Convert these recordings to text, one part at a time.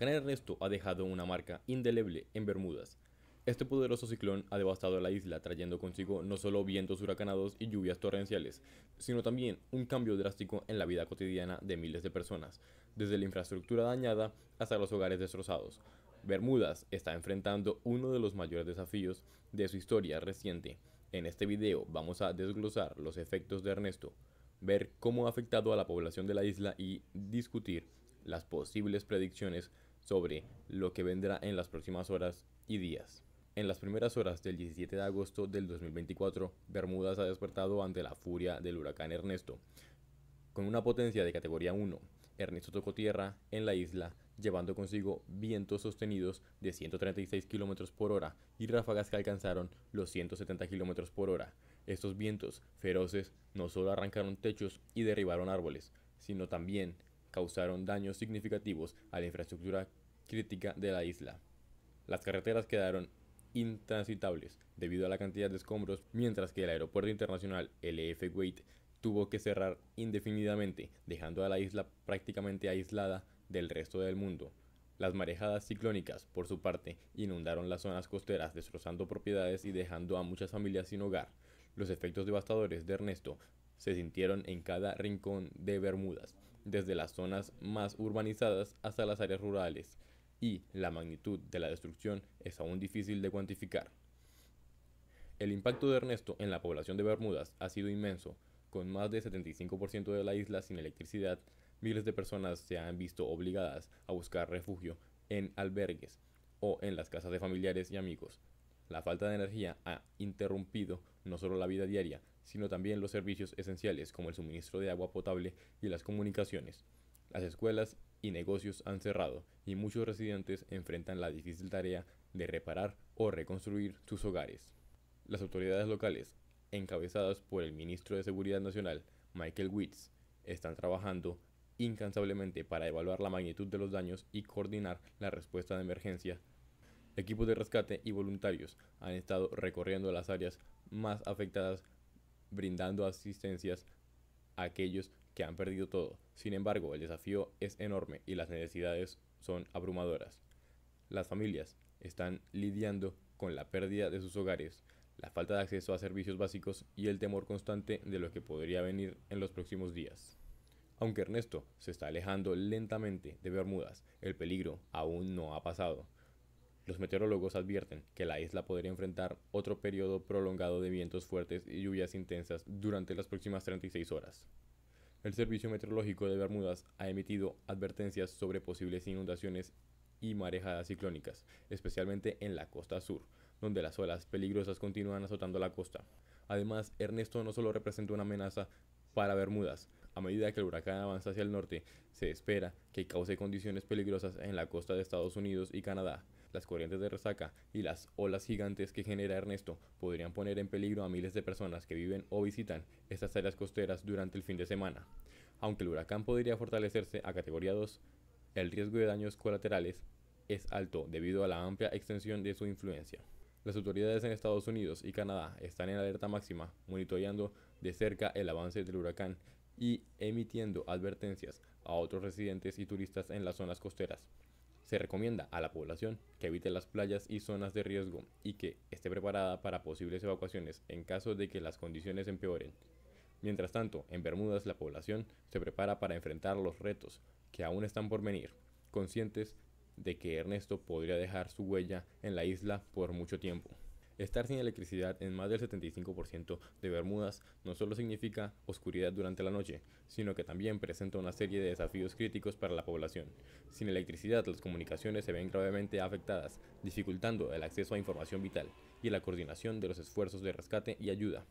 huracán Ernesto ha dejado una marca indeleble en Bermudas. Este poderoso ciclón ha devastado la isla trayendo consigo no solo vientos huracanados y lluvias torrenciales, sino también un cambio drástico en la vida cotidiana de miles de personas, desde la infraestructura dañada hasta los hogares destrozados. Bermudas está enfrentando uno de los mayores desafíos de su historia reciente. En este video vamos a desglosar los efectos de Ernesto, ver cómo ha afectado a la población de la isla y discutir las posibles predicciones sobre lo que vendrá en las próximas horas y días. En las primeras horas del 17 de agosto del 2024, Bermudas ha despertado ante la furia del huracán Ernesto. Con una potencia de categoría 1, Ernesto tocó tierra en la isla, llevando consigo vientos sostenidos de 136 km por hora y ráfagas que alcanzaron los 170 km por hora. Estos vientos feroces no solo arrancaron techos y derribaron árboles, sino también causaron daños significativos a la infraestructura crítica de la isla. Las carreteras quedaron intransitables debido a la cantidad de escombros, mientras que el aeropuerto internacional LF Wade tuvo que cerrar indefinidamente, dejando a la isla prácticamente aislada del resto del mundo. Las marejadas ciclónicas, por su parte, inundaron las zonas costeras, destrozando propiedades y dejando a muchas familias sin hogar. Los efectos devastadores de Ernesto se sintieron en cada rincón de Bermudas, desde las zonas más urbanizadas hasta las áreas rurales, y la magnitud de la destrucción es aún difícil de cuantificar. El impacto de Ernesto en la población de Bermudas ha sido inmenso, con más de 75% de la isla sin electricidad, miles de personas se han visto obligadas a buscar refugio en albergues o en las casas de familiares y amigos, la falta de energía ha interrumpido no solo la vida diaria, sino también los servicios esenciales como el suministro de agua potable y las comunicaciones. Las escuelas y negocios han cerrado y muchos residentes enfrentan la difícil tarea de reparar o reconstruir sus hogares. Las autoridades locales, encabezadas por el ministro de Seguridad Nacional, Michael Witts, están trabajando incansablemente para evaluar la magnitud de los daños y coordinar la respuesta de emergencia Equipos de rescate y voluntarios han estado recorriendo las áreas más afectadas, brindando asistencias a aquellos que han perdido todo. Sin embargo, el desafío es enorme y las necesidades son abrumadoras. Las familias están lidiando con la pérdida de sus hogares, la falta de acceso a servicios básicos y el temor constante de lo que podría venir en los próximos días. Aunque Ernesto se está alejando lentamente de Bermudas, el peligro aún no ha pasado. Los meteorólogos advierten que la isla podría enfrentar otro periodo prolongado de vientos fuertes y lluvias intensas durante las próximas 36 horas. El Servicio Meteorológico de Bermudas ha emitido advertencias sobre posibles inundaciones y marejadas ciclónicas, especialmente en la costa sur, donde las olas peligrosas continúan azotando la costa. Además, Ernesto no solo representa una amenaza para Bermudas, a medida que el huracán avanza hacia el norte, se espera que cause condiciones peligrosas en la costa de Estados Unidos y Canadá, las corrientes de resaca y las olas gigantes que genera Ernesto podrían poner en peligro a miles de personas que viven o visitan estas áreas costeras durante el fin de semana. Aunque el huracán podría fortalecerse a categoría 2, el riesgo de daños colaterales es alto debido a la amplia extensión de su influencia. Las autoridades en Estados Unidos y Canadá están en alerta máxima, monitoreando de cerca el avance del huracán y emitiendo advertencias a otros residentes y turistas en las zonas costeras. Se recomienda a la población que evite las playas y zonas de riesgo y que esté preparada para posibles evacuaciones en caso de que las condiciones empeoren. Mientras tanto, en Bermudas la población se prepara para enfrentar los retos que aún están por venir, conscientes de que Ernesto podría dejar su huella en la isla por mucho tiempo. Estar sin electricidad en más del 75% de Bermudas no solo significa oscuridad durante la noche, sino que también presenta una serie de desafíos críticos para la población. Sin electricidad las comunicaciones se ven gravemente afectadas, dificultando el acceso a información vital y la coordinación de los esfuerzos de rescate y ayuda.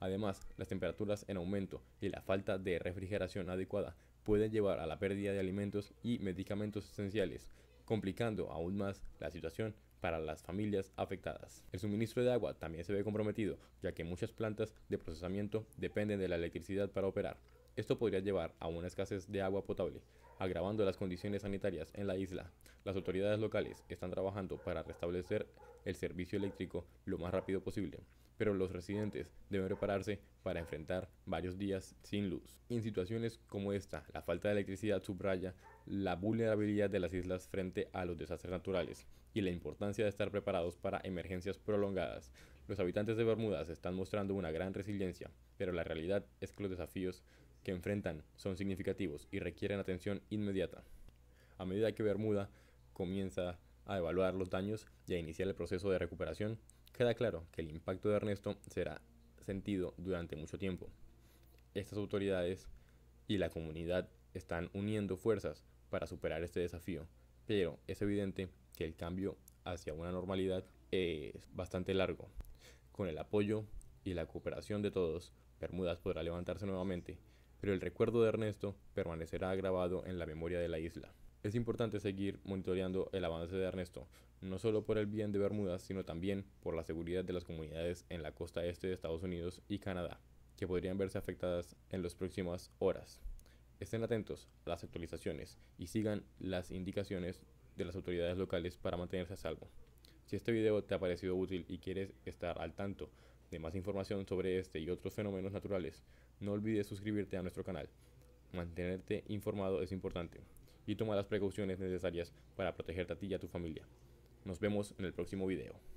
Además, las temperaturas en aumento y la falta de refrigeración adecuada pueden llevar a la pérdida de alimentos y medicamentos esenciales, complicando aún más la situación para las familias afectadas. El suministro de agua también se ve comprometido, ya que muchas plantas de procesamiento dependen de la electricidad para operar. Esto podría llevar a una escasez de agua potable, agravando las condiciones sanitarias en la isla. Las autoridades locales están trabajando para restablecer el servicio eléctrico lo más rápido posible pero los residentes deben prepararse para enfrentar varios días sin luz. En situaciones como esta, la falta de electricidad subraya la vulnerabilidad de las islas frente a los desastres naturales y la importancia de estar preparados para emergencias prolongadas. Los habitantes de Bermudas están mostrando una gran resiliencia, pero la realidad es que los desafíos que enfrentan son significativos y requieren atención inmediata. A medida que Bermuda comienza a evaluar los daños y a iniciar el proceso de recuperación, Queda claro que el impacto de Ernesto será sentido durante mucho tiempo. Estas autoridades y la comunidad están uniendo fuerzas para superar este desafío, pero es evidente que el cambio hacia una normalidad es bastante largo. Con el apoyo y la cooperación de todos, Bermudas podrá levantarse nuevamente, pero el recuerdo de Ernesto permanecerá grabado en la memoria de la isla. Es importante seguir monitoreando el avance de Ernesto, no solo por el bien de Bermudas, sino también por la seguridad de las comunidades en la costa este de Estados Unidos y Canadá, que podrían verse afectadas en las próximas horas. Estén atentos a las actualizaciones y sigan las indicaciones de las autoridades locales para mantenerse a salvo. Si este video te ha parecido útil y quieres estar al tanto de más información sobre este y otros fenómenos naturales, no olvides suscribirte a nuestro canal. Mantenerte informado es importante y toma las precauciones necesarias para protegerte a ti y a tu familia. Nos vemos en el próximo video.